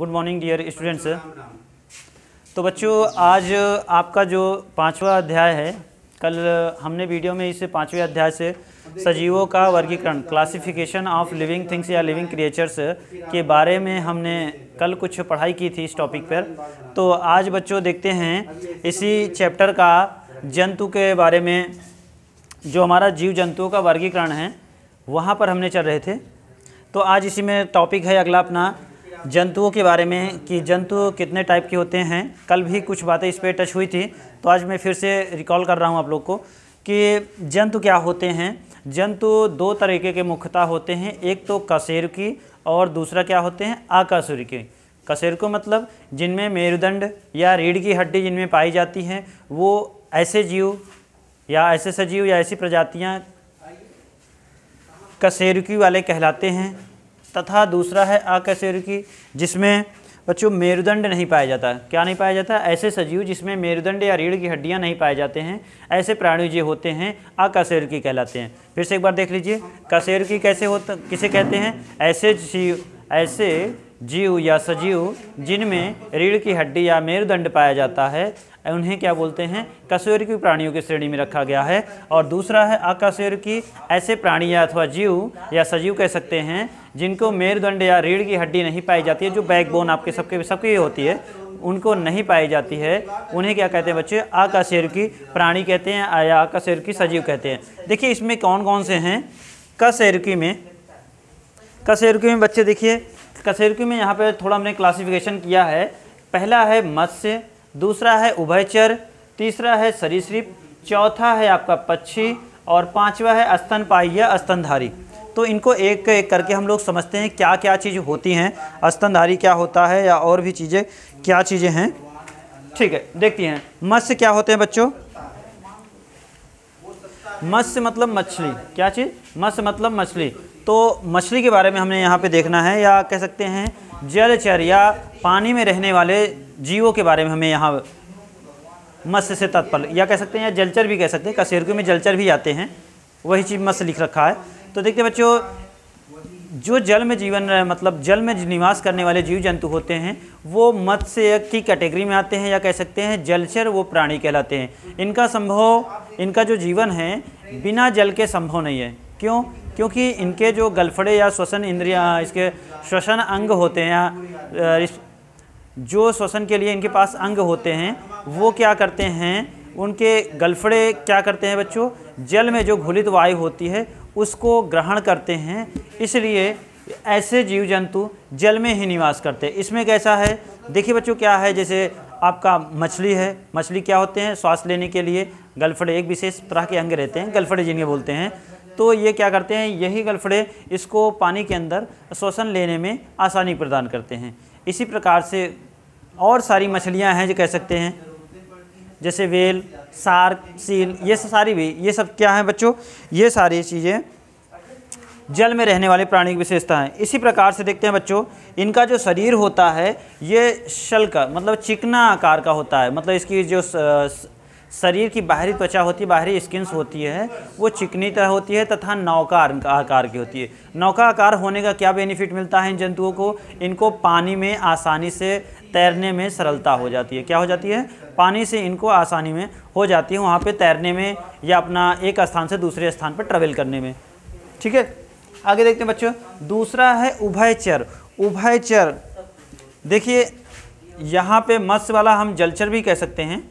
good morning dear students तो बच्चों आज आपका जो पांचवा अध्याय है कल हमने वीडियो में इस पांचवे अध्याय से सजीवों का वर्गीकरण क्लासिफिकेशन ऑफ लिविंग थिंग्स या लिविंग क्रिएचर्स के बारे में हमने कल कुछ पढ़ाई की थी इस टॉपिक पर तो आज बच्चों देखते हैं इसी चैप्टर का जंतु के बारे में जो हमारा जीव जंतुओं का वर्गीकरण है वहाँ पर हमने चल रहे थे तो आज इसी में टॉपिक है अगला अपना जंतुओं के बारे में कि जंतु कितने टाइप के होते हैं कल भी कुछ बातें इस पर टच हुई थी तो आज मैं फिर से रिकॉल कर रहा हूँ आप लोग को कि जंतु क्या होते हैं जंतु दो तरीके के मुख्यतः होते हैं एक तो की और दूसरा क्या होते हैं कसेर को मतलब जिनमें मेरुदंड या रीढ़ की हड्डी जिनमें पाई जाती हैं वो ऐसे जीव या ऐसे सजीव या ऐसी प्रजातियाँ कसेरुकी वाले कहलाते हैं तथा दूसरा है अकशेरुकी की जिसमें बच्चों मेरुदंड नहीं पाया जाता क्या नहीं पाया जाता ऐसे सजीव जिसमें मेरुदंड या रीढ़ की हड्डियां नहीं पाए जाते हैं ऐसे प्राणी जो होते हैं अकशेरुकी की कहलाते हैं फिर से एक बार देख लीजिए कशेरुकी की कैसे होता किसे कहते हैं ऐसे जीव ऐसे जीव या सजीव जिनमें रीढ़ की हड्डी या मेरुदंड पाया जाता है उन्हें क्या बोलते हैं कसोर की प्राणियों की श्रेणी में रखा गया है और दूसरा है अकस्वर की ऐसे प्राणी या अथवा जीव या सजीव कह सकते हैं जिनको मेरुदंड या रीढ़ की हड्डी नहीं पाई जाती है जो बैकबोन आपके सबके सबकी होती है उनको नहीं पाई जाती है उन्हें क्या कहते हैं बच्चे आकाशेर की प्राणी कहते हैं या आकाशेर की सजीव कहते हैं देखिए इसमें कौन कौन से हैं कसेरकी में कसेरकी में बच्चे देखिए कसेरकी में यहाँ पर थोड़ा हमने क्लासिफिकेशन किया है पहला है मत्स्य दूसरा है उभयचर तीसरा है सरीसृप चौथा है आपका पक्षी और पांचवा है स्तनपाई या स्तनधारी तो इनको एक एक करके हम लोग समझते हैं क्या क्या चीज़ होती हैं स्तनधारी क्या होता है या और भी चीज़ें क्या चीज़ें हैं ठीक है देखती हैं मत्स्य क्या होते हैं बच्चों मत्स्य मतलब मछली क्या चीज़ मत्स्य मतलब मछली तो मछली के बारे में हमने यहाँ पे देखना है या कह सकते हैं जलचर या पानी में रहने वाले जीवों के बारे में हमें यहाँ मत्स्य से तत्पर या कह सकते हैं या जलचर भी कह सकते हैं कसेरकू में जलचर भी आते हैं वही चीज़ मत्स्य लिख रखा है तो देखते बच्चों जो जल में जीवन मतलब जल में निवास करने वाले जीव जंतु होते हैं वो मत्स्य की कैटेगरी में आते हैं या कह सकते हैं जलचर वो प्राणी कहलाते हैं इनका संभव इनका जो जीवन है बिना जल के संभव नहीं है क्यों क्योंकि इनके जो गलफड़े या श्वसन इंद्रिया इसके श्वसन अंग होते हैं जो श्वसन के लिए इनके पास अंग होते हैं वो क्या करते हैं उनके गलफड़े क्या करते हैं बच्चों जल में जो घुलित वायु होती है उसको ग्रहण करते हैं इसलिए ऐसे जीव जंतु जल में ही निवास करते हैं इसमें कैसा है देखिए बच्चों क्या है जैसे आपका मछली है मछली क्या होते हैं श्वास लेने के लिए गलफड़े एक विशेष तरह के अंग रहते हैं गलफड़े जिन्हें बोलते हैं तो ये क्या करते हैं यही गलफड़े इसको पानी के अंदर श्वसन लेने में आसानी प्रदान करते हैं इसी प्रकार से और सारी मछलियाँ हैं जो कह सकते हैं जैसे वेल सार सील ये सारी भी ये सब क्या है बच्चों ये सारी चीज़ें जल में रहने वाले प्राणी की विशेषता है इसी प्रकार से देखते हैं बच्चों इनका जो शरीर होता है ये शल का मतलब चिकना आकार का होता है मतलब इसकी जो शरीर की बाहरी त्वचा होती है बाहरी स्किन्स होती है वो चिकनी तरह होती है तथा नौकार आकार की होती है नौका आकार होने का क्या बेनिफिट मिलता है इन जंतुओं को इनको पानी में आसानी से तैरने में सरलता हो जाती है क्या हो जाती है पानी से इनको आसानी में हो जाती है वहाँ पर तैरने में या अपना एक स्थान से दूसरे स्थान पर ट्रेवल करने में ठीक है आगे देखते हैं बच्चों दूसरा है उभयचर उभयचर देखिए यहाँ पे मत्स्य वाला हम जलचर भी कह सकते हैं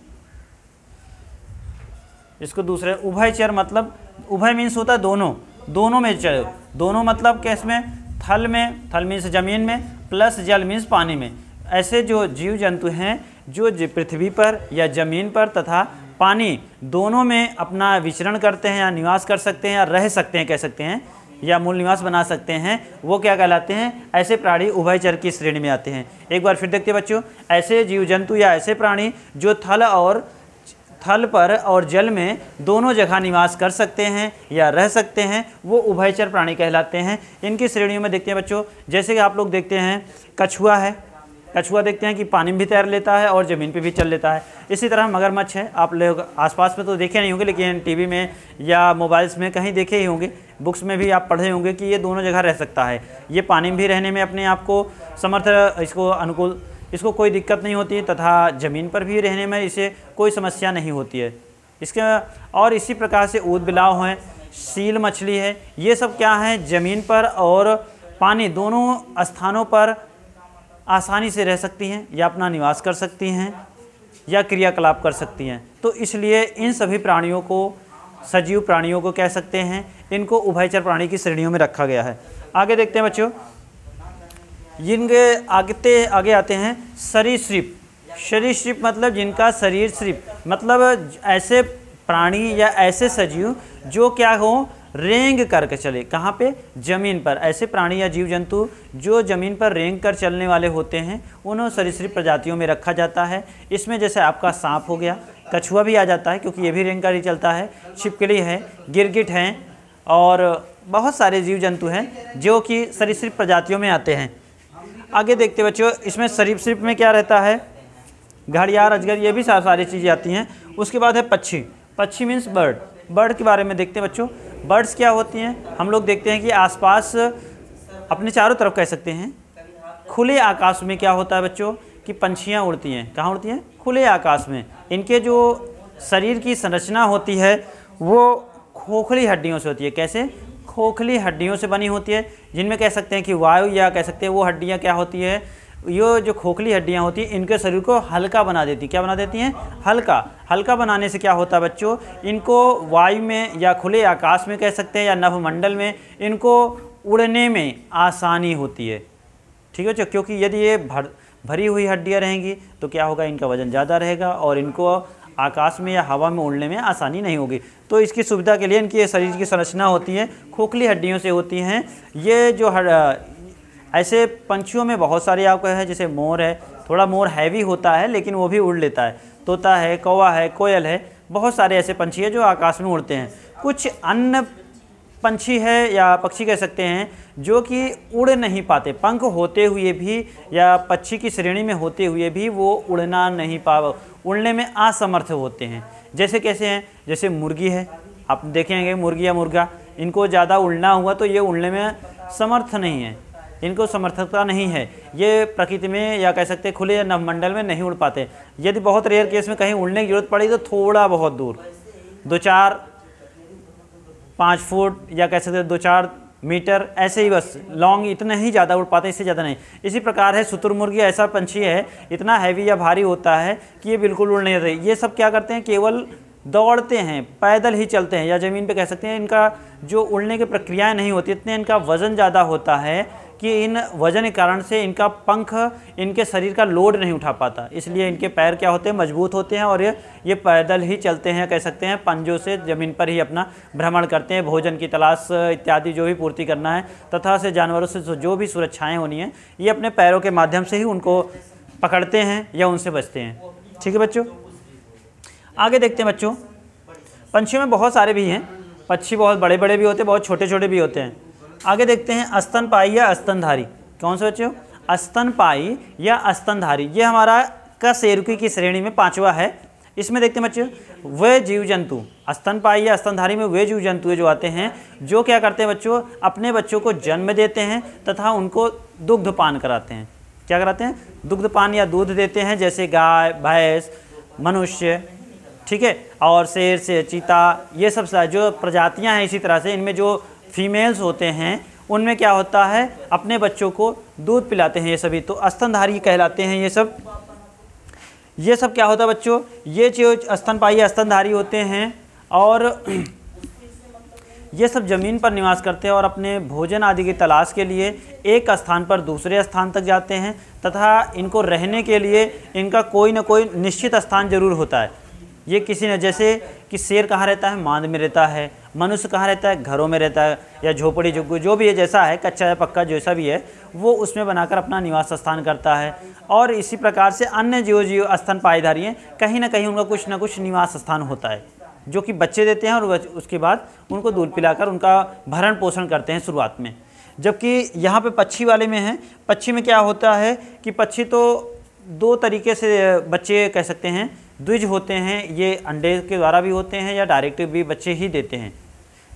इसको दूसरे उभय चर मतलब उभय मीन्स होता है दोनों दोनों में चर दोनों मतलब क्या इसमें थल में थल मीन्स जमीन में प्लस जल मीन्स पानी में ऐसे जो जीव जंतु हैं जो पृथ्वी पर या ज़मीन पर तथा पानी दोनों में अपना विचरण करते हैं या निवास कर सकते हैं या रह सकते हैं कह सकते हैं या मूल निवास बना सकते हैं वो क्या कहलाते हैं ऐसे प्राणी उभयचर की श्रेणी में आते हैं एक बार फिर देखते बच्चों ऐसे जीव जंतु या ऐसे प्राणी जो थल और थल पर और जल में दोनों जगह निवास कर सकते हैं या रह सकते हैं वो उभयचर प्राणी कहलाते हैं इनकी श्रेणियों में देखते हैं बच्चों जैसे कि आप लोग देखते हैं कछुआ है कछुआ देखते हैं कि पानी में भी तैर लेता है और ज़मीन पे भी चल लेता है इसी तरह मगरमच्छ है आप लोग आसपास में तो देखे नहीं होंगे लेकिन टीवी में या मोबाइल्स में कहीं देखे ही होंगे बुक्स में भी आप पढ़े होंगे कि ये दोनों जगह रह सकता है ये पानी में भी रहने में अपने आप को समर्थ इसको अनुकूल इसको कोई दिक्कत नहीं होती तथा ज़मीन पर भी रहने में इसे कोई समस्या नहीं होती है इसके और इसी प्रकार से ऊद बिलाव हैं सील मछली है ये सब क्या है ज़मीन पर और पानी दोनों स्थानों पर आसानी से रह सकती हैं या अपना निवास कर सकती हैं या क्रियाकलाप कर सकती हैं तो इसलिए इन सभी प्राणियों को सजीव प्राणियों को कह सकते हैं इनको उभयचर प्राणी की श्रेणियों में रखा गया है आगे देखते हैं बच्चों जिनके आगते आगे आते हैं सरीसृप सरीसृप मतलब जिनका शरीर सिर्फ मतलब ऐसे प्राणी या ऐसे सजीव जो क्या हो रेंग करके चले कहाँ पे ज़मीन पर ऐसे प्राणी या जीव जंतु जो ज़मीन पर रेंग कर चलने वाले होते हैं उन्हें सरीसृप प्रजातियों में रखा जाता है इसमें जैसे आपका सांप हो गया कछुआ भी आ जाता है क्योंकि ये भी रेंग कर ही चलता है छिपकली है गिरगिट हैं और बहुत सारे जीव जंतु हैं जो कि सरीसृप प्रजातियों में आते हैं आगे देखते बच्चों इसमें शरीफ शरीफ में क्या रहता है घड़ियार अजगर ये भी सारी चीज़ें आती हैं उसके बाद है पक्षी पक्षी मीन्स बर्ड बर्ड के बारे में देखते हैं बच्चों बर्ड्स क्या होती हैं हम लोग देखते हैं कि आसपास अपने चारों तरफ कह सकते हैं खुले आकाश में क्या होता है बच्चों कि पंछियाँ उड़ती हैं कहाँ उड़ती हैं खुले आकाश में इनके जो शरीर की संरचना होती है वो खोखली हड्डियों से होती है कैसे खोखली हड्डियों से बनी होती है जिनमें कह सकते हैं कि वायु या कह सकते हैं वो हड्डियाँ क्या होती है ये जो खोखली हड्डियाँ होती हैं इनके शरीर को हल्का बना देती हैं क्या बना देती हैं हल्का हल्का बनाने से क्या होता है बच्चों इनको वायु में या खुले आकाश में कह सकते हैं या नभमंडल में इनको उड़ने में आसानी होती है ठीक है क्योंकि यदि ये भर भरी हुई हड्डियाँ रहेंगी तो क्या होगा इनका वज़न ज़्यादा रहेगा और इनको आकाश में या हवा में उड़ने में आसानी नहीं होगी तो इसकी सुविधा के लिए इनकी शरीर की संरचना होती है खोखली हड्डियों से होती हैं ये जो हर ऐसे पंछियों में बहुत सारे आपको है जैसे मोर है थोड़ा मोर हैवी होता है लेकिन वो भी उड़ लेता है तोता है कौवा है कोयल है बहुत सारे ऐसे पंछी है जो आकाश में उड़ते हैं कुछ अन्य पंछी है या पक्षी कह सकते हैं जो कि उड़ नहीं पाते पंख होते हुए भी या पक्षी की श्रेणी में होते हुए भी वो उड़ना नहीं पा उड़ने में असमर्थ होते हैं जैसे कैसे हैं जैसे मुर्गी है आप देखेंगे मुर्गी या मुर्गा इनको ज़्यादा उड़ना हुआ तो ये उड़ने में समर्थ नहीं है इनको समर्थकता नहीं है ये प्रकृति में या कह सकते खुले या नवमंडल में नहीं उड़ पाते यदि बहुत रेयर केस में कहीं उड़ने की जरूरत पड़ी तो थोड़ा बहुत दूर दो चार पाँच फुट या कह सकते दो चार मीटर ऐसे ही बस लॉन्ग इतने ही ज़्यादा उड़ पाते हैं इससे ज़्यादा नहीं इसी प्रकार है शुतुरमुर्गी ऐसा पंछी है इतना हैवी या भारी होता है कि ये बिल्कुल उड़ नहीं रहे ये सब क्या करते हैं केवल दौड़ते हैं पैदल ही चलते हैं या ज़मीन पे कह सकते हैं इनका जो उड़ने की प्रक्रियाएं नहीं होती इतने इनका वज़न ज़्यादा होता है कि इन वजन के कारण से इनका पंख इनके शरीर का लोड नहीं उठा पाता इसलिए इनके पैर क्या होते हैं मजबूत होते हैं और ये ये पैदल ही चलते हैं कह सकते हैं पंजों से ज़मीन पर ही अपना भ्रमण करते हैं भोजन की तलाश इत्यादि जो भी पूर्ति करना है तथा से जानवरों से जो भी सुरक्षाएँ होनी हैं ये अपने पैरों के माध्यम से ही उनको पकड़ते हैं या उनसे बचते हैं ठीक है बच्चों आगे देखते हैं बच्चों पंछियों में बहुत सारे भी हैं पक्षी बहुत बड़े बड़े भी होते हैं बहुत छोटे छोटे भी होते हैं आगे देखते हैं अस्तनपाई या अस्तनधारी कौन से बच्चे हो स्तनपाई या अस्तनधारी ये हमारा कसेरुकी की श्रेणी में पांचवा है इसमें देखते हैं बच्चे वे जीव जंतु अस्तनपाई या अस्तनधारी में वे जीव जंतु जो आते हैं जो क्या करते हैं बच्चों अपने बच्चों को जन्म देते हैं तथा उनको दुग्ध पान कराते हैं क्या कराते हैं दुग्ध पान या दूध देते हैं जैसे गाय भैंस मनुष्य ठीक है और शेर से चीता ये सब जो प्रजातियां हैं इसी तरह से इनमें जो फीमेल्स होते हैं उनमें क्या होता है अपने बच्चों को दूध पिलाते हैं ये सभी तो स्तनधारी कहलाते हैं ये सब ये सब क्या होता है बच्चों ये जो स्तनपाई स्तनधारी होते हैं और ये सब ज़मीन पर निवास करते हैं और अपने भोजन आदि की तलाश के लिए एक स्थान पर दूसरे स्थान तक जाते हैं तथा इनको रहने के लिए इनका कोई ना कोई निश्चित स्थान जरूर होता है ये किसी ने जैसे कि शेर कहाँ रहता है मांद में रहता है मनुष्य कहाँ रहता है घरों में रहता है या झोपड़ी झुग्गू जो भी है जैसा है कच्चा या पक्का जैसा भी है वो उसमें बनाकर अपना निवास स्थान करता है और इसी प्रकार से अन्य जीव जीव स्थान पायधारी हैं कहीं ना कहीं उनका कुछ ना कुछ निवास स्थान होता है जो कि बच्चे देते हैं और उसके बाद उनको दूध पिलाकर उनका भरण पोषण करते हैं शुरुआत में जबकि यहाँ पे पक्षी वाले में है पक्षी में क्या होता है कि पक्षी तो दो तरीके से बच्चे कह सकते हैं द्विज होते हैं ये अंडे के द्वारा भी होते हैं या डायरेक्ट भी बच्चे ही देते हैं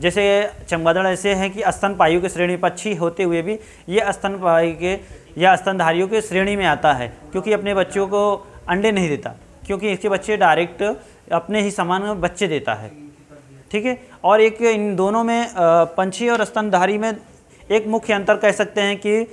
जैसे चमगादड़ ऐसे हैं कि स्तनपायु के श्रेणी पक्षी होते हुए भी ये स्तनपायु के या स्तनधारियों के श्रेणी में आता है क्योंकि अपने बच्चों को अंडे नहीं देता क्योंकि इसके बच्चे डायरेक्ट अपने ही समान बच्चे देता है ठीक है और एक इन दोनों में पंछी और स्तनधारी में एक मुख्य अंतर कह सकते हैं कि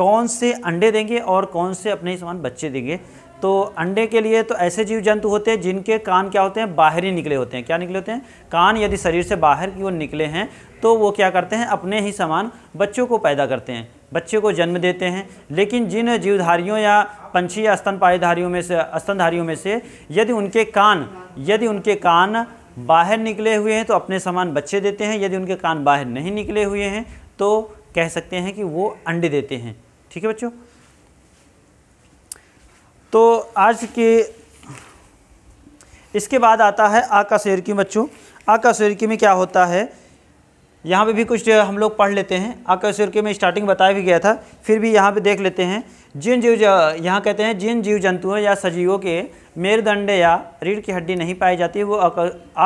कौन से अंडे देंगे और कौन से अपने ही समान बच्चे देंगे तो अंडे के लिए तो ऐसे जीव जंतु होते हैं जिनके कान क्या होते हैं बाहर ही निकले होते हैं क्या निकले होते हैं कान यदि शरीर से बाहर की ओर निकले हैं तो वो क्या करते हैं अपने ही समान बच्चों को पैदा करते हैं बच्चे को जन्म देते हैं लेकिन जिन जीवधारियों या पंछी या स्तनपायीधारियों में से स्तनधारियों में से यदि उनके कान यदि उनके कान बाहर निकले हुए हैं तो अपने समान बच्चे देते हैं यदि उनके कान बाहर नहीं निकले हुए हैं तो कह सकते हैं कि वो अंडे देते हैं ठीक है बच्चों तो आज के इसके बाद आता है आका की बच्चों आका की में क्या होता है यहाँ पे भी कुछ हम लोग पढ़ लेते हैं आका की में स्टार्टिंग बताया भी गया था फिर भी यहाँ पे देख लेते हैं जिन जीव यहाँ कहते हैं जिन जीव जंतुओं या सजीवों के मेरुदंड या रीढ़ की हड्डी नहीं पाई जाती वो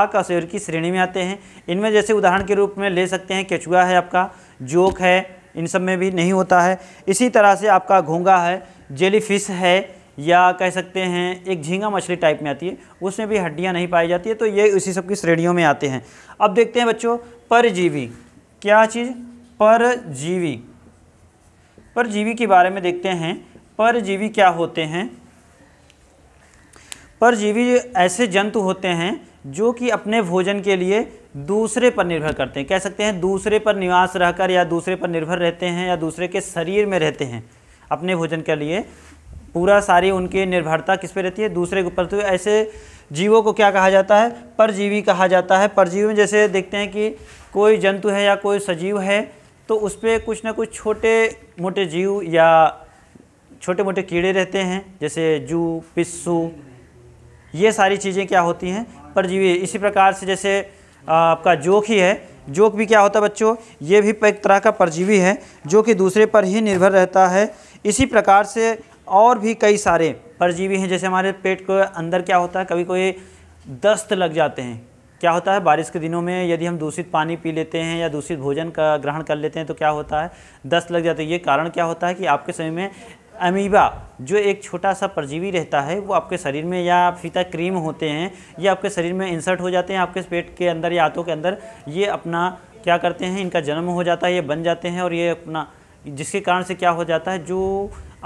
आकाशेर की श्रेणी में आते हैं इनमें जैसे उदाहरण के रूप में ले सकते हैं केचुआ है आपका जोक है इन सब में भी नहीं होता है इसी तरह से आपका घोंगा है जेलीफिश है या कह सकते हैं एक झींगा मछली टाइप में आती है उसमें भी हड्डियाँ नहीं पाई जाती है तो ये उसी सब की श्रेणियों में आते हैं अब देखते हैं बच्चों परजीवी क्या चीज़ परजीवी परजीवी के बारे में देखते हैं परजीवी क्या होते हैं परजीवी ऐसे जंतु होते हैं जो कि अपने भोजन के लिए दूसरे पर निर्भर करते हैं कह सकते हैं दूसरे पर निवास रहकर या दूसरे पर निर्भर रहते हैं या दूसरे के शरीर में रहते हैं अपने भोजन के लिए पूरा सारी उनकी निर्भरता किस पे रहती है दूसरे के ऊपर तो ऐसे जीवों को क्या कहा जाता है परजीवी कहा जाता है परजीवी में जैसे देखते हैं कि कोई जंतु है या कोई सजीव है तो उस पर कुछ ना कुछ छोटे मोटे जीव या छोटे मोटे कीड़े रहते हैं जैसे जू पिस्सू ये सारी चीज़ें क्या होती हैं परजीवी इसी प्रकार से जैसे आपका जोक ही है जोक भी क्या होता है बच्चों ये भी एक तरह का परजीवी है जो कि दूसरे पर ही निर्भर रहता है इसी प्रकार से और भी कई सारे परजीवी हैं जैसे हमारे पेट के अंदर क्या होता है कभी कोई दस्त लग जाते हैं क्या होता है बारिश के दिनों में यदि हम दूषित पानी पी लेते हैं या दूषित भोजन का ग्रहण कर लेते हैं तो क्या होता है दस्त लग जाते हैं ये कारण क्या होता है कि आपके शरीर में अमीबा जो एक छोटा सा परजीवी रहता है वो आपके शरीर में या फीता क्रीम होते हैं ये आपके शरीर में इंसर्ट हो जाते हैं आपके पेट के अंदर या हाथों के अंदर ये अपना क्या करते हैं इनका जन्म हो जाता है ये बन जाते हैं और ये अपना जिसके कारण से क्या हो जाता है जो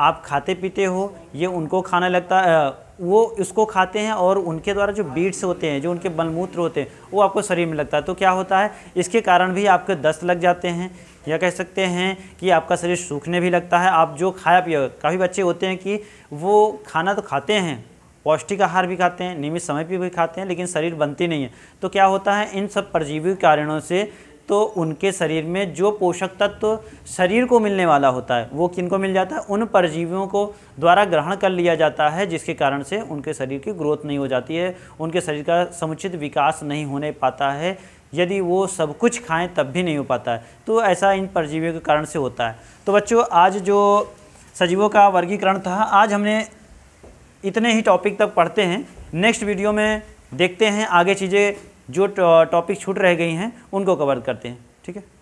आप खाते पीते हो ये उनको खाना लगता है वो इसको खाते हैं और उनके द्वारा जो बीट्स होते हैं जो उनके बलमूत्र होते हैं वो आपको शरीर में लगता है तो क्या होता है इसके कारण भी आपके दस्त लग जाते हैं या कह सकते हैं कि आपका शरीर सूखने भी लगता है आप जो खाया पिया काफ़ी बच्चे होते हैं कि वो खाना तो खाते हैं पौष्टिक आहार भी खाते हैं नियमित समय पर भी खाते हैं लेकिन शरीर बनती नहीं है तो क्या होता है इन सब परजीवी कारणों से तो उनके शरीर में जो पोषक तत्व तो शरीर को मिलने वाला होता है वो किन को मिल जाता है उन परजीवियों को द्वारा ग्रहण कर लिया जाता है जिसके कारण से उनके शरीर की ग्रोथ नहीं हो जाती है उनके शरीर का समुचित विकास नहीं होने पाता है यदि वो सब कुछ खाएं तब भी नहीं हो पाता है तो ऐसा इन परजीवियों के कारण से होता है तो बच्चों आज जो सजीवों का वर्गीकरण था आज हमने इतने ही टॉपिक तक पढ़ते हैं नेक्स्ट वीडियो में देखते हैं आगे चीज़ें जो टॉपिक छूट रह गई हैं उनको कवर करते हैं ठीक है